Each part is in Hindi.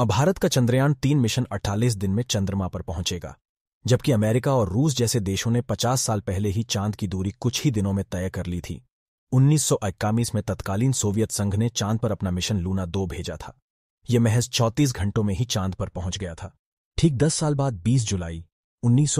अब भारत का चंद्रयान तीन मिशन 48 दिन में चंद्रमा पर पहुंचेगा जबकि अमेरिका और रूस जैसे देशों ने 50 साल पहले ही चांद की दूरी कुछ ही दिनों में तय कर ली थी उन्नीस में तत्कालीन सोवियत संघ ने चांद पर अपना मिशन लूना दो भेजा था यह महज 34 घंटों में ही चांद पर पहुंच गया था ठीक 10 साल बाद 20 जुलाई उन्नीस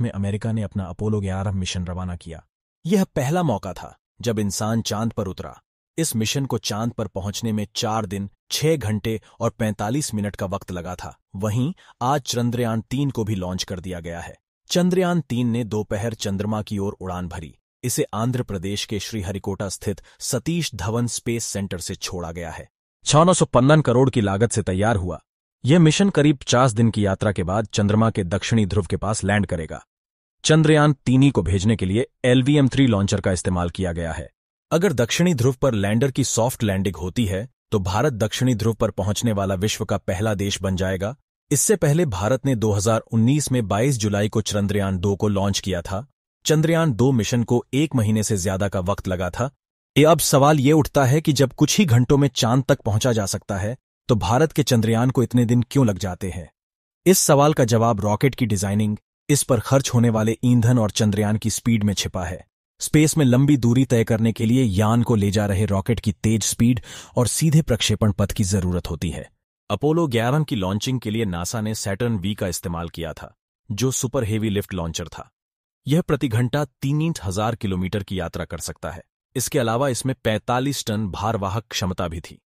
में अमेरिका ने अपना अपोलो ग्यारह मिशन रवाना किया यह पहला मौका था जब इंसान चांद पर उतरा इस मिशन को चांद पर पहुंचने में चार दिन छह घंटे और 45 मिनट का वक्त लगा था वहीं आज चंद्रयान तीन को भी लॉन्च कर दिया गया है चंद्रयान तीन ने दोपहर चंद्रमा की ओर उड़ान भरी इसे आंध्र प्रदेश के श्रीहरिकोटा स्थित सतीश धवन स्पेस सेंटर से छोड़ा गया है छानौ करोड़ की लागत से तैयार हुआ यह मिशन करीब चार दिन की यात्रा के बाद चंद्रमा के दक्षिणी ध्रुव के पास लैंड करेगा चंद्रयान तीनी को भेजने के लिए एलवीएम थ्री लॉन्चर का इस्तेमाल किया गया है अगर दक्षिणी ध्रुव पर लैंडर की सॉफ्ट लैंडिंग होती है तो भारत दक्षिणी ध्रुव पर पहुंचने वाला विश्व का पहला देश बन जाएगा इससे पहले भारत ने 2019 में 22 जुलाई को चंद्रयान दो को लॉन्च किया था चंद्रयान दो मिशन को एक महीने से ज्यादा का वक्त लगा था ये अब सवाल ये उठता है कि जब कुछ ही घंटों में चांद तक पहुंचा जा सकता है तो भारत के चंद्रयान को इतने दिन क्यों लग जाते हैं इस सवाल का जवाब रॉकेट की डिजाइनिंग इस पर खर्च होने वाले ईंधन और चंद्रयान की स्पीड में छिपा है स्पेस में लंबी दूरी तय करने के लिए यान को ले जा रहे रॉकेट की तेज स्पीड और सीधे प्रक्षेपण पथ की जरूरत होती है अपोलो 11 की लॉन्चिंग के लिए नासा ने सैटर्न वी का इस्तेमाल किया था जो सुपर हेवी लिफ्ट लॉन्चर था यह प्रति घंटा तीन हजार किलोमीटर की यात्रा कर सकता है इसके अलावा इसमें 45 टन भारवाहक क्षमता भी थी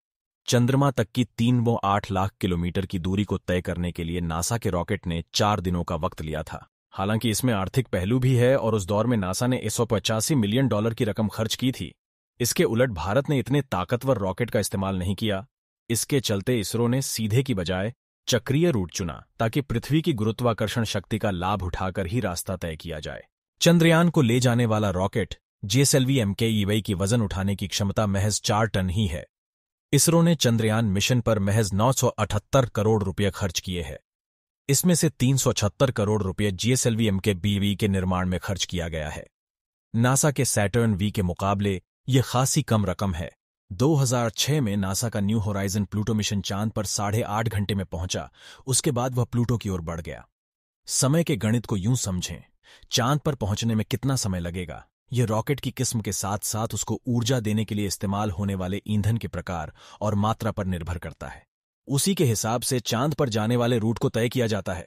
चंद्रमा तक की तीन व आठ लाख किलोमीटर की दूरी को तय करने के लिए नासा के रॉकेट ने चार दिनों का वक्त लिया था हालांकि इसमें आर्थिक पहलू भी है और उस दौर में नासा ने एक मिलियन डॉलर की रकम खर्च की थी इसके उलट भारत ने इतने ताकतवर रॉकेट का इस्तेमाल नहीं किया इसके चलते इसरो ने सीधे की बजाय चक्रीय रूट चुना ताकि पृथ्वी की गुरुत्वाकर्षण शक्ति का लाभ उठाकर ही रास्ता तय किया जाए चंद्रयान को ले जाने वाला रॉकेट एमके ईवई की वजन उठाने की क्षमता महज चार टन ही है इसरो ने चंद्रयान मिशन पर महज 978 करोड़ रुपये खर्च किए हैं इसमें से तीन करोड़ जीएसएलवी जीएसएलवीएम के बीवी के निर्माण में खर्च किया गया है नासा के सैटर्न वी के मुकाबले ये खासी कम रकम है 2006 में नासा का न्यू होराइजन प्लूटो मिशन चांद पर साढ़े आठ घंटे में पहुंचा उसके बाद वह प्लूटो की ओर बढ़ गया समय के गणित को यूं समझें चांद पर पहुंचने में कितना समय लगेगा यह रॉकेट की किस्म के साथ साथ उसको ऊर्जा देने के लिए इस्तेमाल होने वाले ईंधन के प्रकार और मात्रा पर निर्भर करता है उसी के हिसाब से चांद पर जाने वाले रूट को तय किया जाता है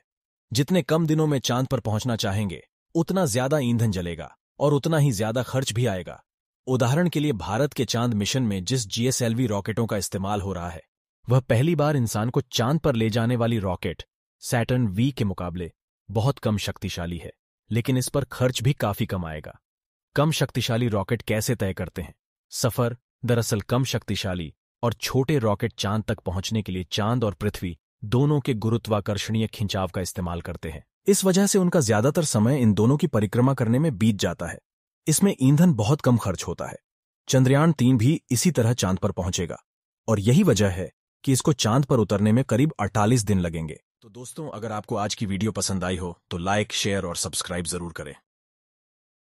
जितने कम दिनों में चांद पर पहुंचना चाहेंगे उतना ज्यादा ईंधन जलेगा और उतना ही ज्यादा खर्च भी आएगा उदाहरण के लिए भारत के चांद मिशन में जिस जीएसएलवी रॉकेटों का इस्तेमाल हो रहा है वह पहली बार इंसान को चांद पर ले जाने वाली रॉकेट सैटर्न वी के मुकाबले बहुत कम शक्तिशाली है लेकिन इस पर खर्च भी काफी कम आएगा कम शक्तिशाली रॉकेट कैसे तय करते हैं सफर दरअसल कम शक्तिशाली और छोटे रॉकेट चांद तक पहुंचने के लिए चांद और पृथ्वी दोनों के गुरुत्वाकर्षणीय खिंचाव का इस्तेमाल करते हैं इस वजह से उनका ज्यादातर समय इन दोनों की परिक्रमा करने में बीत जाता है इसमें ईंधन बहुत कम खर्च होता है चंद्रयान तीन भी इसी तरह चांद पर पहुंचेगा और यही वजह है कि इसको चांद पर उतरने में करीब 48 दिन लगेंगे तो दोस्तों अगर आपको आज की वीडियो पसंद आई हो तो लाइक शेयर और सब्सक्राइब जरूर करें